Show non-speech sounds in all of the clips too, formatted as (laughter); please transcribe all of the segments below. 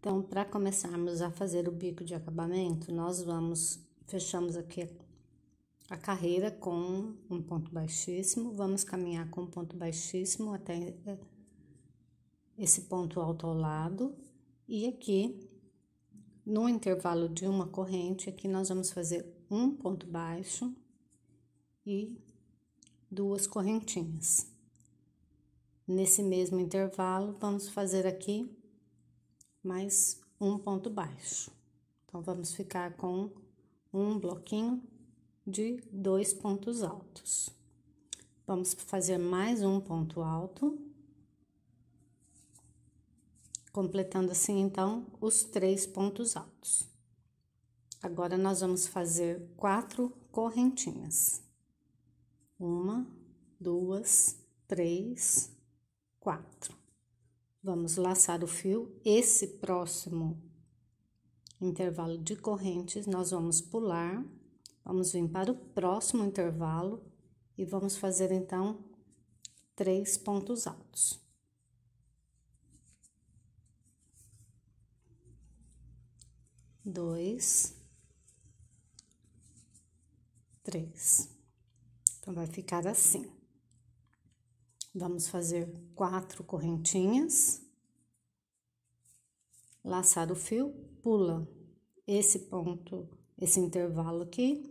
Então, para começarmos a fazer o bico de acabamento, nós vamos, fechamos aqui a carreira com um ponto baixíssimo, vamos caminhar com um ponto baixíssimo até eh, esse ponto alto ao lado, e aqui, no intervalo de uma corrente, aqui nós vamos fazer um ponto baixo e duas correntinhas. Nesse mesmo intervalo, vamos fazer aqui mais um ponto baixo. Então, vamos ficar com um bloquinho de dois pontos altos. Vamos fazer mais um ponto alto, completando assim então os três pontos altos. Agora, nós vamos fazer quatro correntinhas: uma, duas, três, quatro. Vamos laçar o fio. Esse próximo intervalo de correntes, nós vamos pular, vamos vir para o próximo intervalo e vamos fazer então três pontos altos. Dois, três. Então, vai ficar assim. Vamos fazer quatro correntinhas, laçar o fio, pula esse ponto, esse intervalo aqui,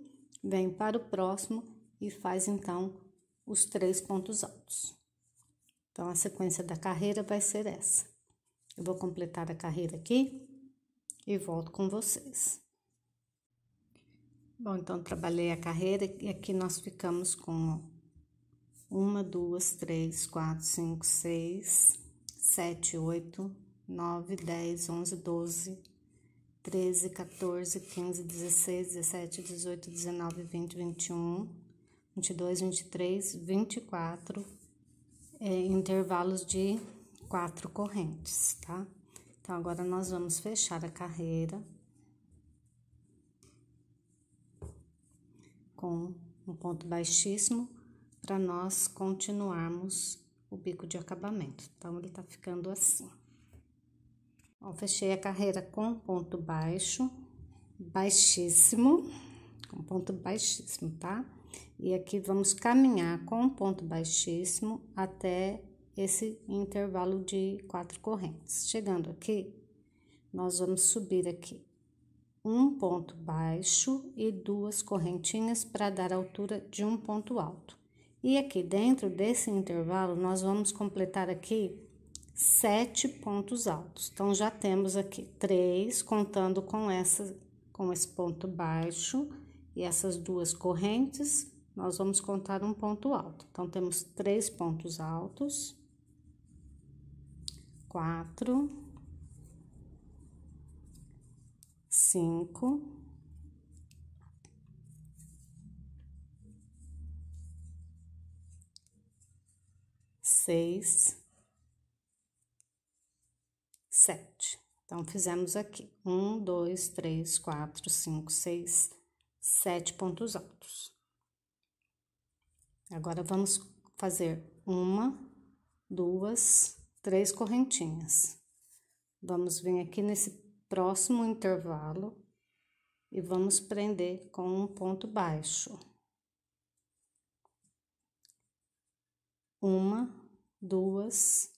vem para o próximo e faz então os três pontos altos. Então, a sequência da carreira vai ser essa. Eu vou completar a carreira aqui e volto com vocês. Bom, então trabalhei a carreira e aqui nós ficamos com uma, duas, três, quatro, cinco, seis, sete, oito, nove, dez, onze, doze, treze, 14, quinze, dezesseis, dezessete, dezoito, dezenove, vinte, vinte e um, vinte e dois, vinte e três, vinte e quatro, é, intervalos de quatro correntes, tá? Então, agora nós vamos fechar a carreira com um ponto baixíssimo para nós continuarmos o bico de acabamento. Então, ele tá ficando assim. Ó, fechei a carreira com ponto baixo, baixíssimo, com ponto baixíssimo, tá? E aqui vamos caminhar com ponto baixíssimo até esse intervalo de quatro correntes. Chegando aqui, nós vamos subir aqui um ponto baixo e duas correntinhas para dar a altura de um ponto alto. E aqui dentro desse intervalo, nós vamos completar aqui sete pontos altos. Então, já temos aqui três, contando com, essa, com esse ponto baixo e essas duas correntes, nós vamos contar um ponto alto. Então, temos três pontos altos, quatro, cinco seis, sete. Então, fizemos aqui um, dois, três, quatro, cinco, seis, sete pontos altos. Agora, vamos fazer uma, duas, três correntinhas. Vamos vir aqui nesse próximo intervalo e vamos prender com um ponto baixo. Uma, duas,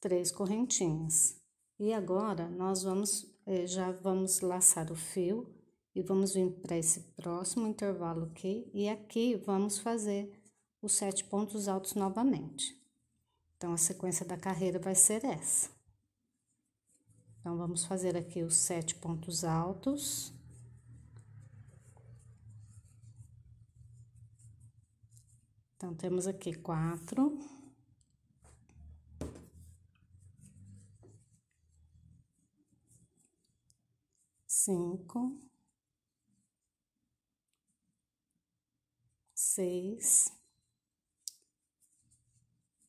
três correntinhas. E agora, nós vamos, eh, já vamos laçar o fio e vamos vir para esse próximo intervalo aqui. E aqui, vamos fazer os sete pontos altos novamente. Então, a sequência da carreira vai ser essa. Então, vamos fazer aqui os sete pontos altos. Então, temos aqui quatro. cinco, seis,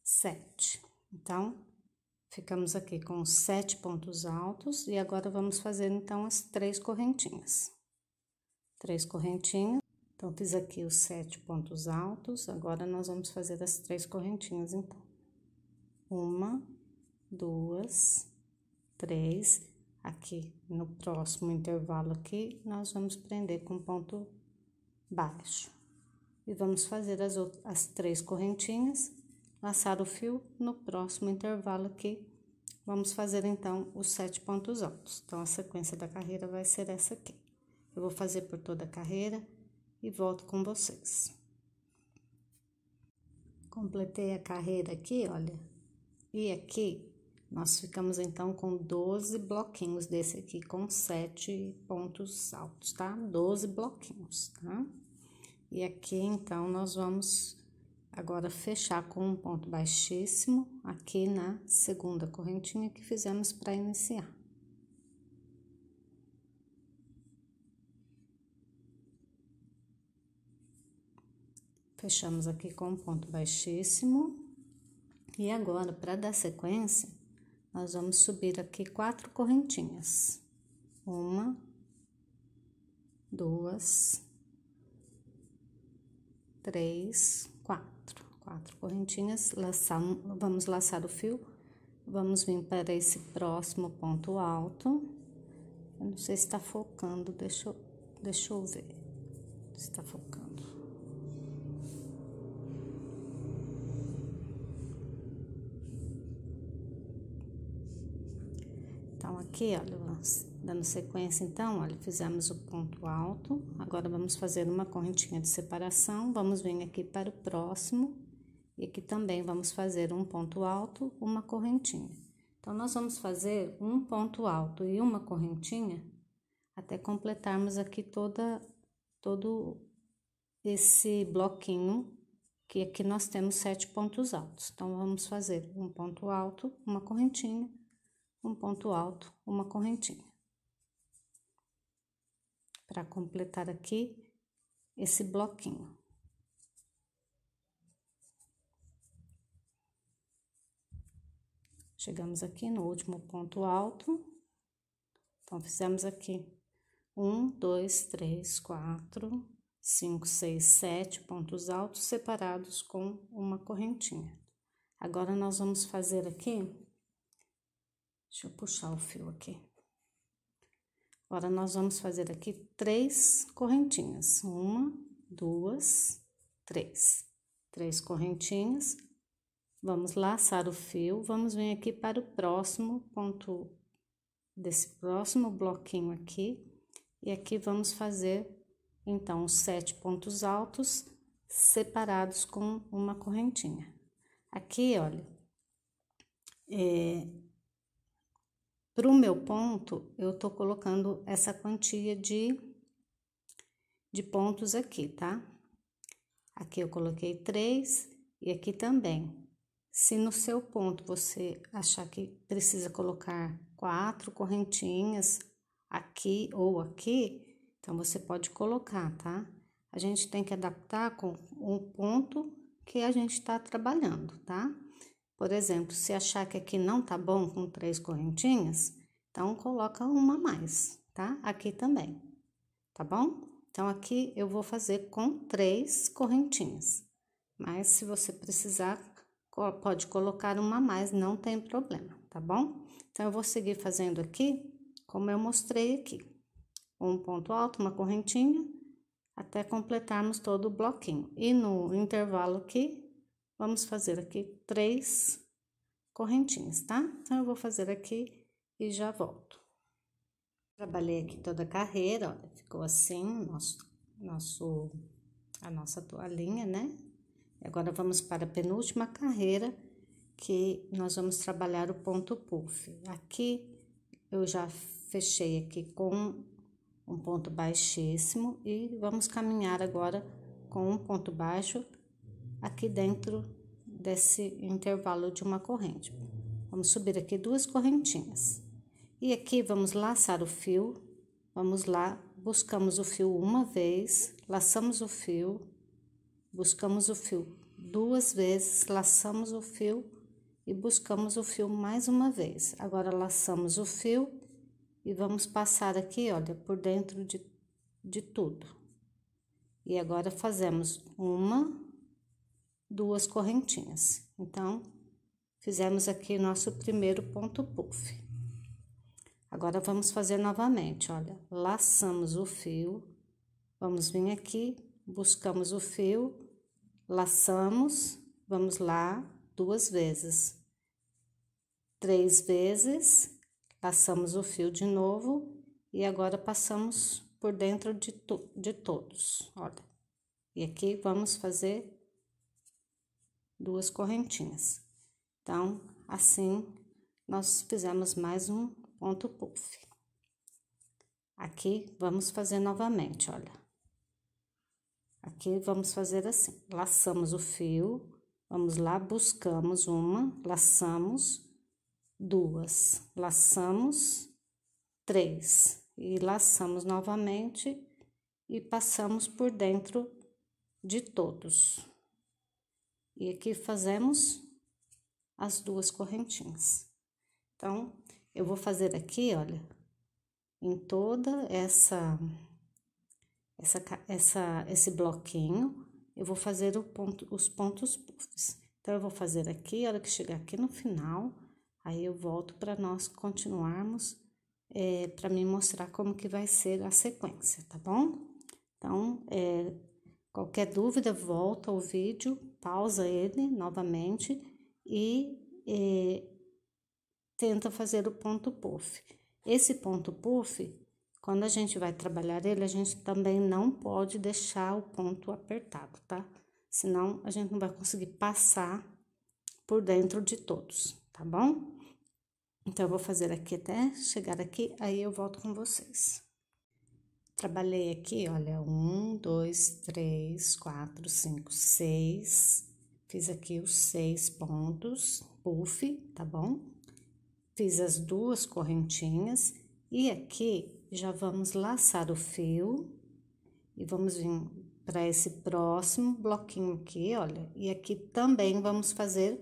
sete. Então, ficamos aqui com sete pontos altos e agora vamos fazer então as três correntinhas. Três correntinhas. Então, fiz aqui os sete pontos altos, agora nós vamos fazer as três correntinhas, então. Uma, duas, três Aqui no próximo intervalo aqui, nós vamos prender com ponto baixo. E vamos fazer as, outras, as três correntinhas, laçar o fio no próximo intervalo aqui. Vamos fazer então os sete pontos altos. Então, a sequência da carreira vai ser essa aqui. Eu vou fazer por toda a carreira e volto com vocês. Completei a carreira aqui, olha. E aqui nós ficamos então com 12 bloquinhos desse aqui com 7 pontos altos, tá? 12 bloquinhos, tá? E aqui então nós vamos agora fechar com um ponto baixíssimo aqui na segunda correntinha que fizemos para iniciar. Fechamos aqui com um ponto baixíssimo. E agora, para dar sequência, nós vamos subir aqui quatro correntinhas. Uma, duas, três, quatro. Quatro correntinhas, laçar, vamos laçar o fio, vamos vir para esse próximo ponto alto. Eu não sei se está focando, deixa eu, deixa eu ver se está focando. Então, aqui, olha, dando sequência, então, olha, fizemos o ponto alto. Agora, vamos fazer uma correntinha de separação. Vamos vir aqui para o próximo. E aqui também vamos fazer um ponto alto, uma correntinha. Então, nós vamos fazer um ponto alto e uma correntinha até completarmos aqui toda, todo esse bloquinho que aqui nós temos sete pontos altos. Então, vamos fazer um ponto alto, uma correntinha um ponto alto, uma correntinha. Para completar aqui esse bloquinho. Chegamos aqui no último ponto alto. Então, fizemos aqui um, dois, três, quatro, cinco, seis, sete pontos altos separados com uma correntinha. Agora, nós vamos fazer aqui Deixa eu puxar o fio aqui. Agora, nós vamos fazer aqui três correntinhas. Uma, duas, três. Três correntinhas. Vamos laçar o fio, vamos vir aqui para o próximo ponto desse próximo bloquinho aqui. E aqui vamos fazer, então, os sete pontos altos separados com uma correntinha. Aqui, olha, é, para o meu ponto, eu estou colocando essa quantia de, de pontos aqui, tá? Aqui eu coloquei três e aqui também. Se no seu ponto você achar que precisa colocar quatro correntinhas aqui ou aqui, então você pode colocar, tá? A gente tem que adaptar com o ponto que a gente está trabalhando, tá? Por exemplo, se achar que aqui não tá bom com três correntinhas, então coloca uma a mais, tá? Aqui também, tá bom? Então, aqui eu vou fazer com três correntinhas, mas se você precisar, pode colocar uma a mais, não tem problema, tá bom? Então, eu vou seguir fazendo aqui, como eu mostrei aqui. Um ponto alto, uma correntinha, até completarmos todo o bloquinho. E no intervalo aqui, vamos fazer aqui três correntinhas, tá? Então, eu vou fazer aqui e já volto. Trabalhei aqui toda a carreira, olha, ficou assim nosso, nosso, a nossa toalhinha, né? E agora, vamos para a penúltima carreira, que nós vamos trabalhar o ponto puff. Aqui, eu já fechei aqui com um ponto baixíssimo e vamos caminhar agora com um ponto baixo aqui dentro desse intervalo de uma corrente. Vamos subir aqui duas correntinhas. E aqui vamos laçar o fio. Vamos lá, buscamos o fio uma vez, laçamos o fio, buscamos o fio duas vezes, laçamos o fio e buscamos o fio mais uma vez. Agora laçamos o fio e vamos passar aqui, olha, por dentro de, de tudo. E agora fazemos uma, duas correntinhas. Então, fizemos aqui nosso primeiro ponto puff. Agora, vamos fazer novamente, olha, laçamos o fio, vamos vir aqui, buscamos o fio, laçamos, vamos lá, duas vezes. Três vezes, laçamos o fio de novo e agora passamos por dentro de, to de todos, olha. E aqui vamos fazer duas correntinhas. Então, assim, nós fizemos mais um ponto puff. Aqui, vamos fazer novamente, olha. Aqui, vamos fazer assim. Laçamos o fio, vamos lá, buscamos uma, laçamos, duas, laçamos, três. E laçamos novamente e passamos por dentro de todos. E aqui fazemos as duas correntinhas. Então, eu vou fazer aqui, olha, em toda essa, essa, essa esse bloquinho, eu vou fazer o ponto, os pontos puffs. Então, eu vou fazer aqui, a hora que chegar aqui no final, aí eu volto para nós continuarmos, é, para me mostrar como que vai ser a sequência, tá bom? Então, é, qualquer dúvida, volta ao vídeo pausa ele novamente e eh, tenta fazer o ponto puff. Esse ponto puff, quando a gente vai trabalhar ele, a gente também não pode deixar o ponto apertado, tá? Senão a gente não vai conseguir passar por dentro de todos, tá bom? Então, eu vou fazer aqui até chegar aqui, aí eu volto com vocês. Trabalhei aqui, olha, um, dois, três, quatro, cinco, seis. Fiz aqui os seis pontos, puff, tá bom? Fiz as duas correntinhas e aqui já vamos laçar o fio e vamos vir para esse próximo bloquinho aqui, olha. E aqui também vamos fazer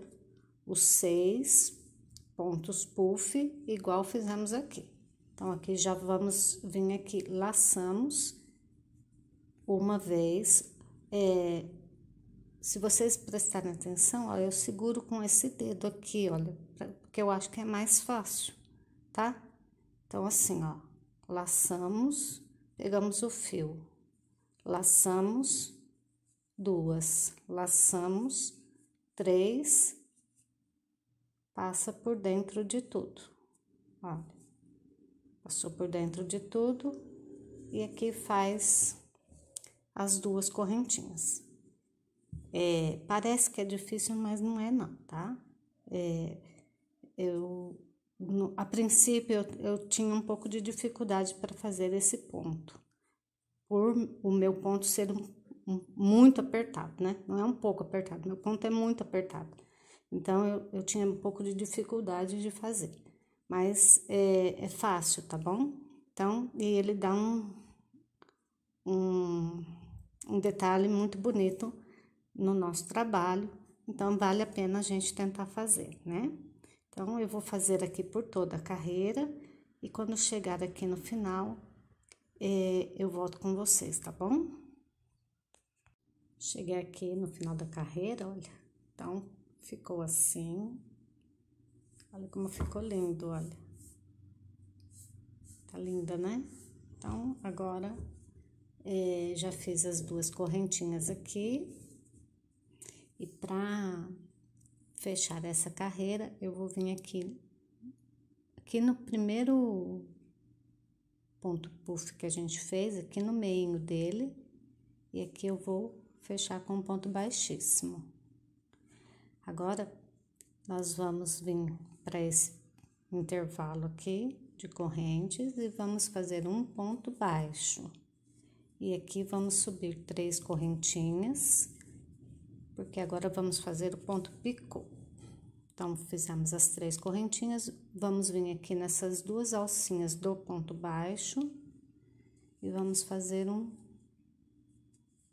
os seis pontos puff, igual fizemos aqui. Então, aqui já vamos vir aqui, laçamos uma vez. É, se vocês prestarem atenção, ó, eu seguro com esse dedo aqui, olha, pra, porque eu acho que é mais fácil, tá? Então, assim, ó, laçamos, pegamos o fio, laçamos duas, laçamos três, passa por dentro de tudo, olha passou por dentro de tudo e aqui faz as duas correntinhas. É, parece que é difícil, mas não é não, tá? É, eu, no, a princípio, eu, eu tinha um pouco de dificuldade para fazer esse ponto, por o meu ponto ser um, um, muito apertado, né? Não é um pouco apertado, meu ponto é muito apertado. Então, eu, eu tinha um pouco de dificuldade de fazer mas é, é fácil, tá bom? Então, e ele dá um, um, um detalhe muito bonito no nosso trabalho, então vale a pena a gente tentar fazer, né? Então, eu vou fazer aqui por toda a carreira e quando chegar aqui no final, é, eu volto com vocês, tá bom? Cheguei aqui no final da carreira, olha, então ficou assim, Olha como ficou lindo, olha. Tá linda, né? Então, agora, é, já fiz as duas correntinhas aqui. E pra fechar essa carreira, eu vou vir aqui, aqui no primeiro ponto puff que a gente fez, aqui no meio dele. E aqui eu vou fechar com um ponto baixíssimo. Agora, nós vamos vir para esse intervalo aqui de correntes e vamos fazer um ponto baixo. E aqui vamos subir três correntinhas, porque agora vamos fazer o ponto picô. Então, fizemos as três correntinhas, vamos vir aqui nessas duas alcinhas do ponto baixo e vamos fazer um,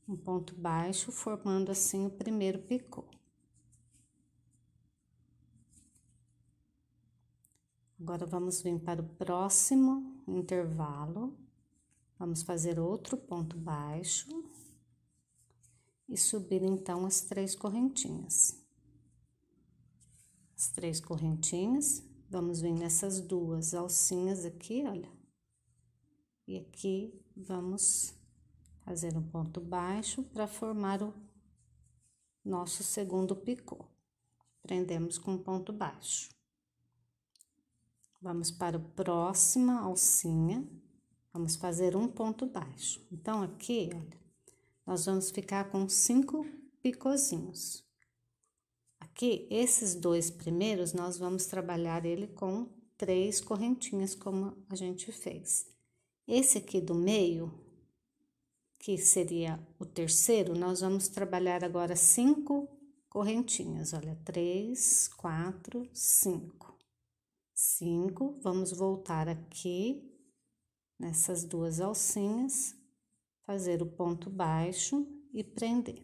um ponto baixo, formando assim o primeiro picô. Agora vamos vir para o próximo intervalo. Vamos fazer outro ponto baixo e subir então as três correntinhas. As três correntinhas, vamos vir nessas duas alcinhas aqui, olha. E aqui vamos fazer um ponto baixo para formar o nosso segundo picô. Prendemos com ponto baixo. Vamos para a próxima alcinha, vamos fazer um ponto baixo. Então, aqui, olha, nós vamos ficar com cinco picozinhos. Aqui, esses dois primeiros, nós vamos trabalhar ele com três correntinhas, como a gente fez. Esse aqui do meio, que seria o terceiro, nós vamos trabalhar agora cinco correntinhas. Olha, três, quatro, cinco. 5, vamos voltar aqui nessas duas alcinhas, fazer o ponto baixo e prender,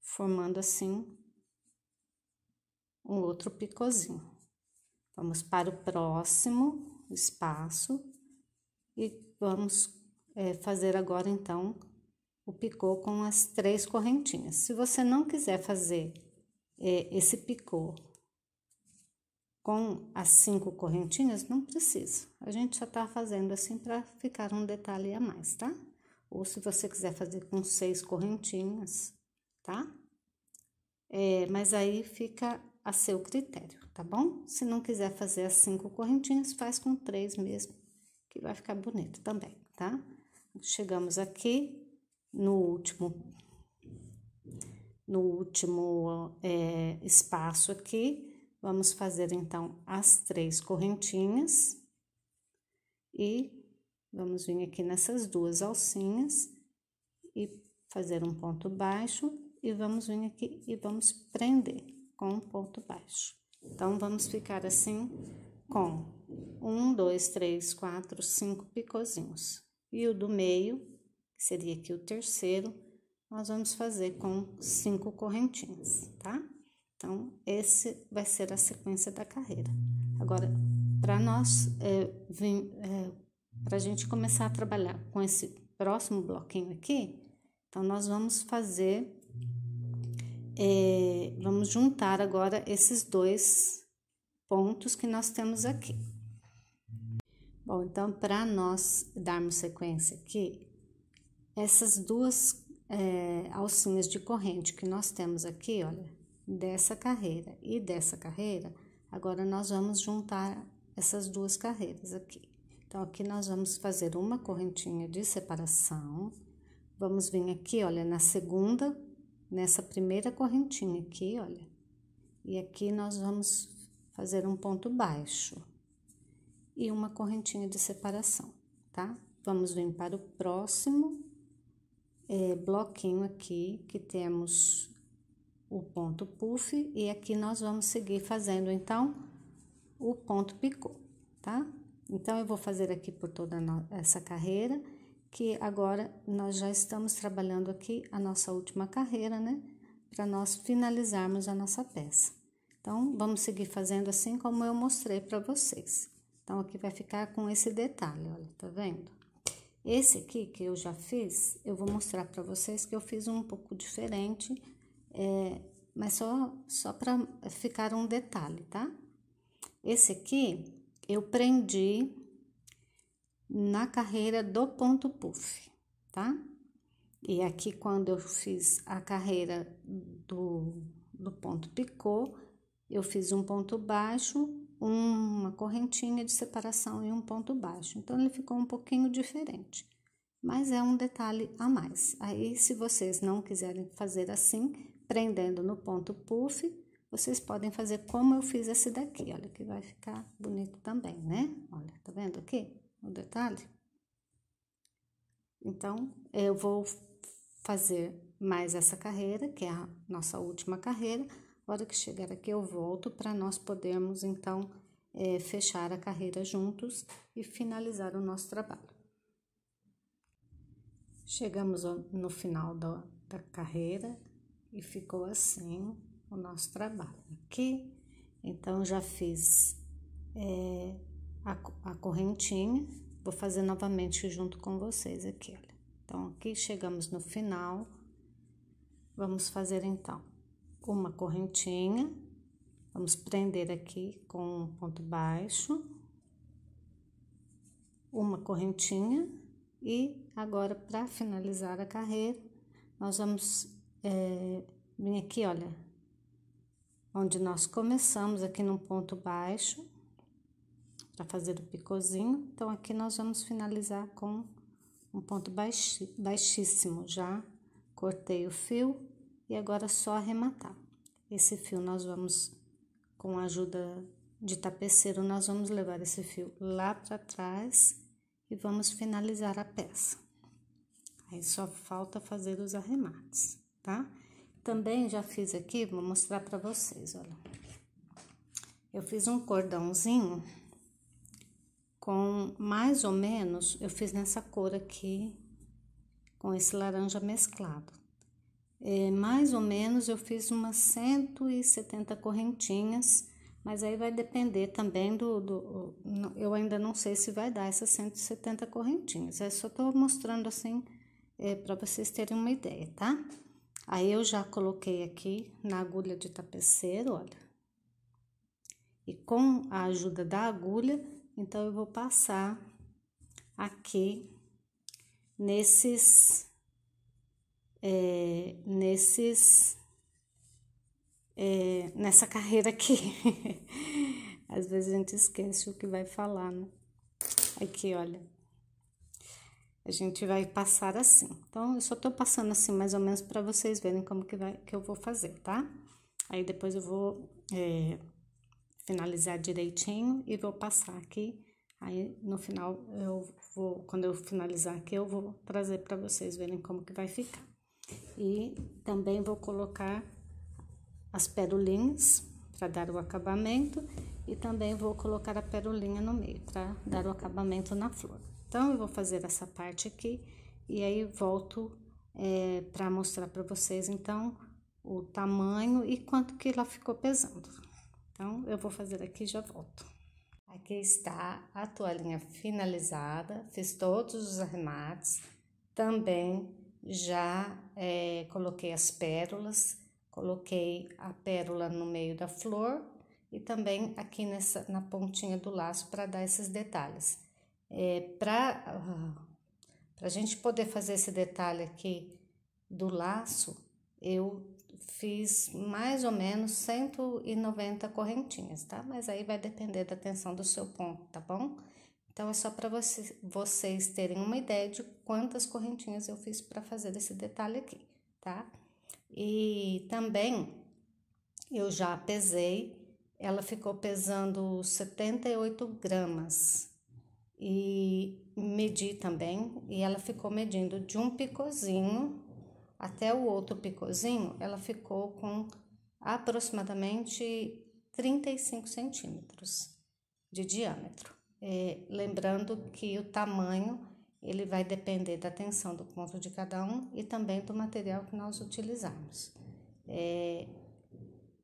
formando assim um outro picozinho. Vamos para o próximo espaço e vamos é, fazer agora então o picô com as três correntinhas. Se você não quiser fazer é, esse picô com as cinco correntinhas, não precisa. A gente só tá fazendo assim para ficar um detalhe a mais, tá? Ou se você quiser fazer com seis correntinhas, tá? É, mas aí fica a seu critério, tá bom? Se não quiser fazer as cinco correntinhas, faz com três mesmo, que vai ficar bonito também, tá? Chegamos aqui no último, no último é, espaço aqui, Vamos fazer então as três correntinhas e vamos vir aqui nessas duas alcinhas e fazer um ponto baixo e vamos vir aqui e vamos prender com um ponto baixo. Então, vamos ficar assim com um, dois, três, quatro, cinco picozinhos. E o do meio, que seria aqui o terceiro, nós vamos fazer com cinco correntinhas, tá? Então, esse vai ser a sequência da carreira. Agora, para nós, é, é, para a gente começar a trabalhar com esse próximo bloquinho aqui, então nós vamos fazer, é, vamos juntar agora esses dois pontos que nós temos aqui. Bom, então para nós darmos sequência aqui, essas duas é, alcinhas de corrente que nós temos aqui, olha, dessa carreira e dessa carreira, agora nós vamos juntar essas duas carreiras aqui. Então, aqui nós vamos fazer uma correntinha de separação. Vamos vir aqui, olha, na segunda, nessa primeira correntinha aqui, olha. E aqui nós vamos fazer um ponto baixo e uma correntinha de separação, tá? Vamos vir para o próximo é, bloquinho aqui, que temos o ponto puff e aqui nós vamos seguir fazendo então o ponto picô, tá? Então eu vou fazer aqui por toda essa carreira, que agora nós já estamos trabalhando aqui a nossa última carreira, né? Para nós finalizarmos a nossa peça. Então vamos seguir fazendo assim como eu mostrei para vocês. Então aqui vai ficar com esse detalhe, olha, tá vendo? Esse aqui que eu já fiz, eu vou mostrar para vocês que eu fiz um pouco diferente é, mas só, só para ficar um detalhe, tá? Esse aqui eu prendi na carreira do ponto puff, tá? E aqui, quando eu fiz a carreira do, do ponto picô, eu fiz um ponto baixo, uma correntinha de separação e um ponto baixo. Então, ele ficou um pouquinho diferente, mas é um detalhe a mais. Aí, se vocês não quiserem fazer assim, prendendo no ponto puff, vocês podem fazer como eu fiz esse daqui, olha que vai ficar bonito também, né? Olha, tá vendo aqui o detalhe? Então, eu vou fazer mais essa carreira, que é a nossa última carreira. A hora que chegar aqui, eu volto para nós podermos, então, é, fechar a carreira juntos e finalizar o nosso trabalho. Chegamos no final da carreira, e ficou assim o nosso trabalho aqui. Então, já fiz é, a, a correntinha, vou fazer novamente junto com vocês aqui, olha. Então, aqui chegamos no final, vamos fazer então uma correntinha, vamos prender aqui com um ponto baixo, uma correntinha, e agora para finalizar a carreira, nós vamos é, aqui, olha, onde nós começamos aqui num ponto baixo para fazer o picozinho. Então, aqui nós vamos finalizar com um ponto baixíssimo. Já cortei o fio e agora é só arrematar. Esse fio nós vamos, com a ajuda de tapeceiro, nós vamos levar esse fio lá para trás e vamos finalizar a peça. Aí só falta fazer os arremates tá? Também já fiz aqui, vou mostrar para vocês, olha. Eu fiz um cordãozinho com mais ou menos, eu fiz nessa cor aqui, com esse laranja mesclado. É, mais ou menos eu fiz umas 170 correntinhas, mas aí vai depender também do, do, Eu ainda não sei se vai dar essas 170 correntinhas. É só tô mostrando assim é, para vocês terem uma ideia, tá? Aí eu já coloquei aqui na agulha de tapeceiro, olha. E com a ajuda da agulha, então eu vou passar aqui nesses é, nesses é, nessa carreira aqui. (laughs) Às vezes a gente esquece o que vai falar, né? Aqui, olha. A gente vai passar assim. Então, eu só tô passando assim mais ou menos para vocês verem como que, vai, que eu vou fazer, tá? Aí, depois eu vou é, finalizar direitinho e vou passar aqui. Aí, no final, eu vou, quando eu finalizar aqui, eu vou trazer para vocês verem como que vai ficar. E também vou colocar as perolinhas para dar o acabamento e também vou colocar a perolinha no meio para dar o acabamento na flor. Então, eu vou fazer essa parte aqui e aí volto é, para mostrar para vocês, então, o tamanho e quanto que ela ficou pesando. Então, eu vou fazer aqui e já volto. Aqui está a toalhinha finalizada, fiz todos os arremates, também já é, coloquei as pérolas Coloquei a pérola no meio da flor e também aqui nessa, na pontinha do laço para dar esses detalhes. É, para a ah, gente poder fazer esse detalhe aqui do laço, eu fiz mais ou menos 190 correntinhas, tá? Mas aí vai depender da tensão do seu ponto, tá bom? Então é só para você, vocês terem uma ideia de quantas correntinhas eu fiz para fazer esse detalhe aqui, tá? E também eu já pesei, ela ficou pesando 78 gramas. E medi também, e ela ficou medindo de um picozinho até o outro picozinho, ela ficou com aproximadamente 35 centímetros de diâmetro. É, lembrando que o tamanho ele vai depender da tensão do ponto de cada um e também do material que nós utilizarmos. É,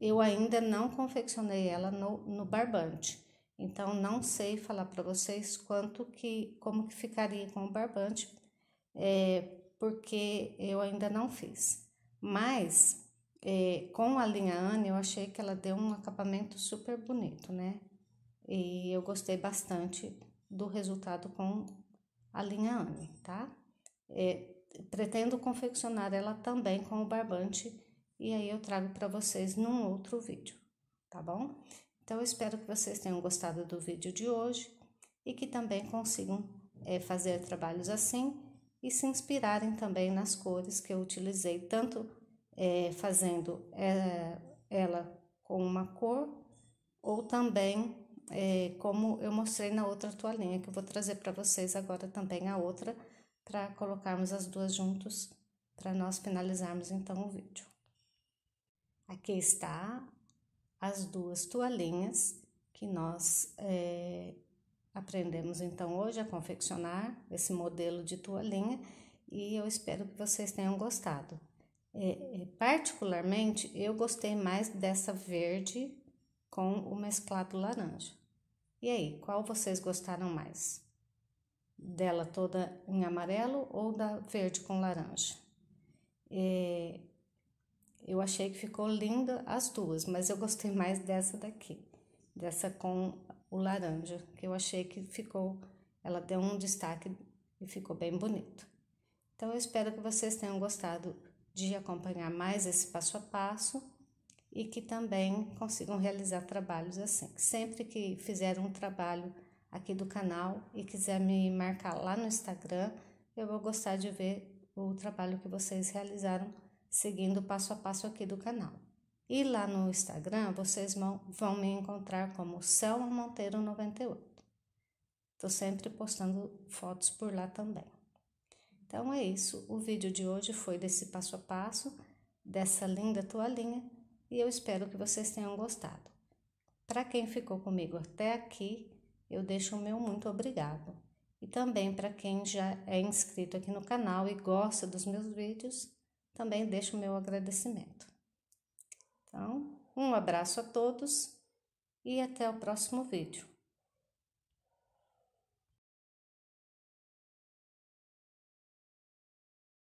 eu ainda não confeccionei ela no, no barbante, então não sei falar para vocês quanto que, como que ficaria com o barbante, é, porque eu ainda não fiz. Mas é, com a linha Anne eu achei que ela deu um acabamento super bonito, né? E eu gostei bastante do resultado com a linha Anne, tá? É, pretendo confeccionar ela também com o barbante e aí eu trago para vocês num outro vídeo, tá bom? Então, eu espero que vocês tenham gostado do vídeo de hoje e que também consigam é, fazer trabalhos assim e se inspirarem também nas cores que eu utilizei, tanto é, fazendo é, ela com uma cor ou também é, como eu mostrei na outra toalhinha, que eu vou trazer para vocês agora também a outra, para colocarmos as duas juntos, para nós finalizarmos então o vídeo. Aqui está as duas toalhinhas que nós é, aprendemos então hoje a confeccionar esse modelo de toalhinha e eu espero que vocês tenham gostado. É, é, particularmente, eu gostei mais dessa verde com o mesclado laranja. E aí, qual vocês gostaram mais? Dela toda em amarelo ou da verde com laranja? É, eu achei que ficou linda as duas, mas eu gostei mais dessa daqui, dessa com o laranja, que eu achei que ficou, ela deu um destaque e ficou bem bonito. Então, eu espero que vocês tenham gostado de acompanhar mais esse passo a passo e que também consigam realizar trabalhos assim. Sempre que fizer um trabalho aqui do canal e quiser me marcar lá no Instagram, eu vou gostar de ver o trabalho que vocês realizaram seguindo passo a passo aqui do canal. E lá no Instagram vocês vão, vão me encontrar como Selma Monteiro 98. Estou sempre postando fotos por lá também. Então é isso, o vídeo de hoje foi desse passo a passo, dessa linda toalhinha e eu espero que vocês tenham gostado. Para quem ficou comigo até aqui, eu deixo o meu muito obrigado. E também para quem já é inscrito aqui no canal e gosta dos meus vídeos, também deixo o meu agradecimento. Então, um abraço a todos e até o próximo vídeo.